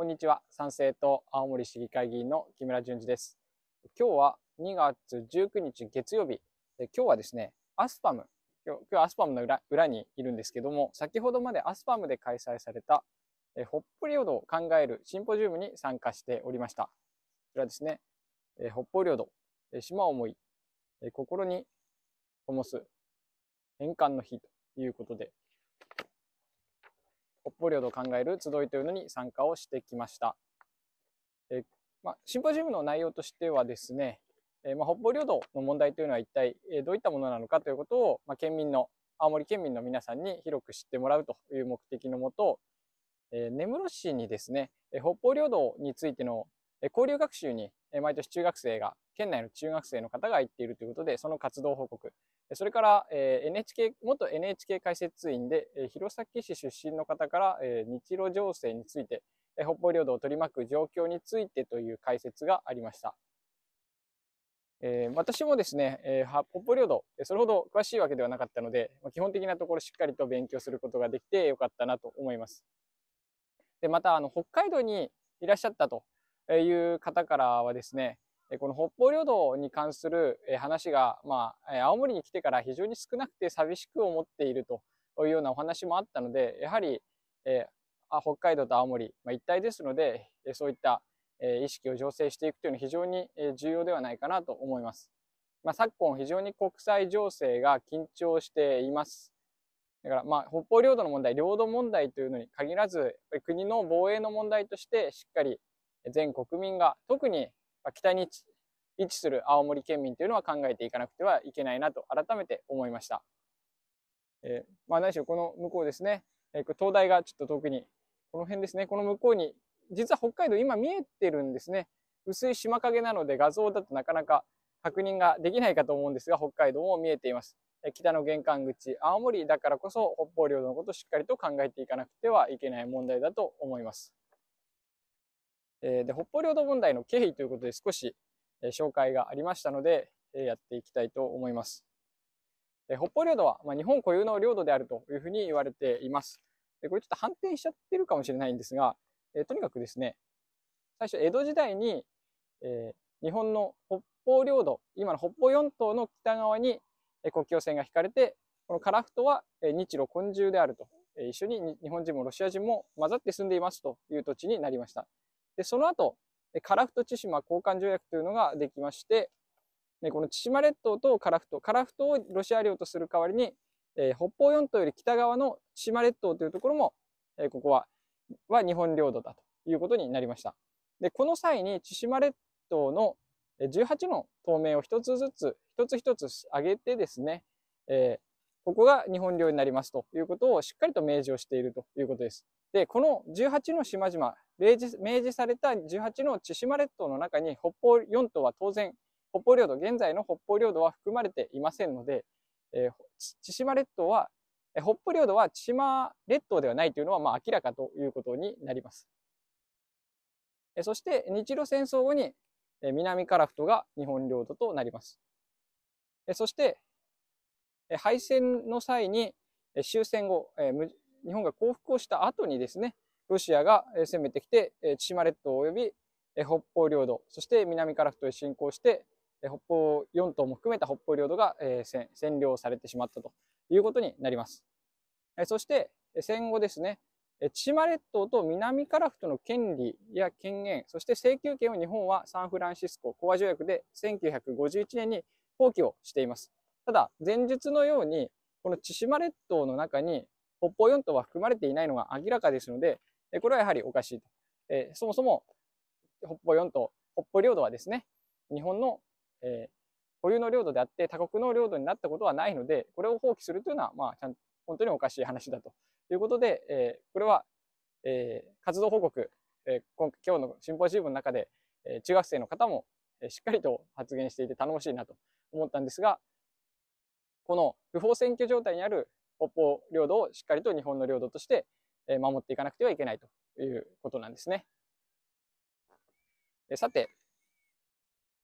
こんにちは。賛成党青森市議会議員の木村淳二です。今日は2月19日月曜日。今日はですね、アスパム。今日今日アスパムの裏裏にいるんですけども、先ほどまでアスパムで開催された、え方領土を考えるシンポジウムに参加しておりました。こちらですね、え北方領土、島を思い、え心に灯す、返還の日ということで、北方領土を考える集いというのに参加をしてきました。えまあ、シンポジウムの内容としてはですね、えまあ、北方領土の問題というのは一体、えどういったものなのかということを、まあ、県民の、青森県民の皆さんに広く知ってもらうという目的のもと、え根室市にですね、北方領土についての交流学習に毎年中学生が、県内の中学生の方が行っているということで、その活動報告、それから、え NHK、元 NHK 解説員で、え弘前市出身の方から、え日露情勢について、え北方領土を取り巻く状況についてという解説がありました。えー、私もですね、えー、北方領土、それほど詳しいわけではなかったので、基本的なところしっかりと勉強することができてよかったなと思います。でまた、あの北海道にいらっしゃったという方からはですね、この北方領土に関する話が、まあ、青森に来てから非常に少なくて寂しく思っているというようなお話もあったので、やはり、えー、北海道と青森、まあ、一体ですので、そういった意識を醸成していくというのは非常に重要ではないかなと思います。まあ、昨今非常に国際情勢が緊張しています。だからまあ北方領土の問題、領土問題というのに限らず、国の防衛の問題としてしっかり全国民が、特に北に位置する青森県民というのは考えていかなくてはいけないなと改めて思いました。えー、まあ何しろこの向こうですね、えー、灯台がちょっと遠くに、この辺ですね、この向こうに、実は北海道今見えてるんですね。薄い島影なので画像だとなかなか確認ができないかと思うんですが、北海道も見えています。北の玄関口、青森だからこそ北方領土のことをしっかりと考えていかなくてはいけない問題だと思います。えで、北方領土問題の経緯ということで少し、え紹介がありましたので、えやっていきたいと思います。え北方領土は、ま日本固有の領土であるというふうに言われています。でこれちょっと反転しちゃってるかもしれないんですが、えとにかくですね、最初江戸時代に、え日本の北方領土、今の北方四島の北側に国境線が引かれて、この樺太は日露混住であると、一緒に日本人もロシア人も混ざって住んでいますという土地になりました。で、その後、樺太千島交換条約というのができまして、この千島列島と樺太、樺太をロシア領とする代わりに、えー、北方四島より北側の千島列島というところも、えー、ここは、は日本領土だということになりました。で、この際に千島列島の18の島名を一つずつ、一つ一つ上げてですね、えー、ここが日本領になりますということをしっかりと明示をしているということです。で、この18の島々、明示された18の千島列島の中に北方四島は当然、北方領土、現在の北方領土は含まれていませんので、えー、千島列島は、北方領土は千島列島ではないというのはまあ明らかということになります。そして日露戦争後に南樺太が日本領土となります。そして敗戦の際に終戦後、日本が降伏をした後にですね、ロシアが攻めてきて、千島列島及び北方領土、そして南樺太へ侵攻して、北方4島も含めた北方領土が占領されてしまったということになります。そして戦後ですね、千島列島と南樺太の権利や権限、そして請求権を日本はサンフランシスコ講和条約で1951年に放棄をしています。ただ、前述のように、この千島列島の中に北方四島は含まれていないのが明らかですので、これはやはりおかしいと。えー、そもそも北方四島、北方領土はですね、日本の、えー、固有の領土であって他国の領土になったことはないので、これを放棄するというのは、まあ、ちゃん本当におかしい話だということで、えー、これは、えー、活動報告、えー、今今日のシンポジウムの中で、えー、中学生の方も、えー、しっかりと発言していて頼もしいなと思ったんですが、この不法占拠状態にある北方領土をしっかりと日本の領土として守っていかなくてはいけないということなんですね。さて、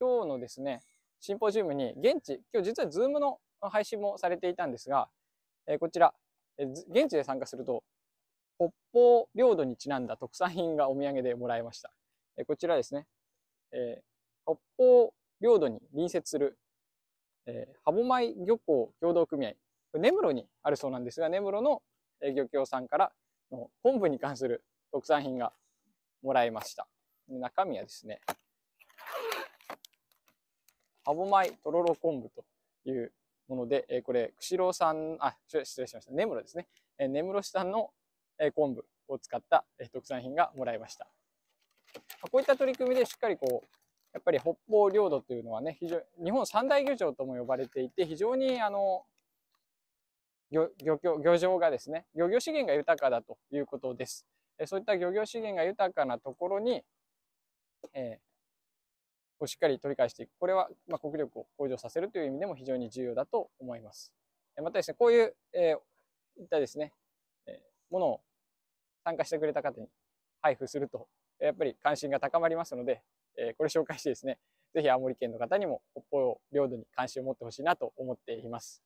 今日のですね、シンポジウムに現地、今日実はズームの配信もされていたんですが、こちら、現地で参加すると、北方領土にちなんだ特産品がお土産でもらいました。こちらですね、え北方領土に隣接する、えー、歯舞漁港協同組合根室にあるそうなんですが、根室の漁協さんからの昆布に関する特産品がもらいました。中身はですね、歯舞イとろろ昆布というもので、えこれ、釧路さん、あ、失礼しました。根室ですね。え根室市産の、昆布を使った、え特産品がもらいました。こういった取り組みでしっかりこう、やっぱり北方領土というのはね、非常日本三大漁場とも呼ばれていて、非常にあの漁漁場がですね、漁業資源が豊かだということです。そういった漁業資源が豊かなところに、えー、をしっかり取り返していく。これは、まあ、国力を向上させるという意味でも非常に重要だと思います。またですね、こういう、えー、いったですね、えー、ものを参加してくれた方に配布すると、やっぱり関心が高まりますので、えー、これ紹介してですね、ぜひ青森県の方にも北方領土に関心を持ってほしいなと思っています。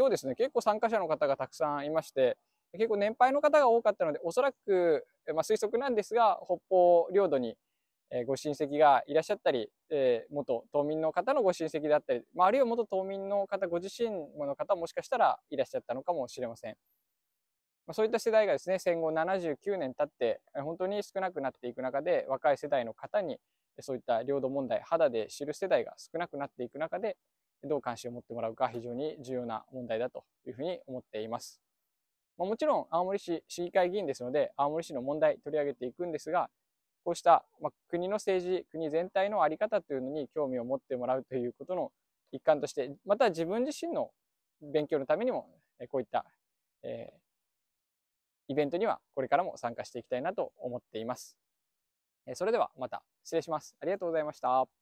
今日ですね、結構参加者の方がたくさんいまして、結構年配の方が多かったので、おそらく、まあ、推測なんですが、北方領土にご親戚がいらっしゃったり、えー、元島民の方のご親戚だったり、まあ、あるいは元島民の方ご自身の方もしかしたらいらっしゃったのかもしれません。まあ、そういった世代がですね、戦後79年経って、本当に少なくなっていく中で、若い世代の方に、そういった領土問題、肌で知る世代が少なくなっていく中で、どう関心を持ってもらうか非常に重要な問題だというふうに思っています。まもちろん青森市市議会議員ですので青森市の問題取り上げていくんですがこうした、ま国の政治国全体の在り方というのに興味を持ってもらうということの一環としてまた自分自身の勉強のためにもこういった、えー、イベントにはこれからも参加していきたいなと思っています。それではまた失礼します。ありがとうございました。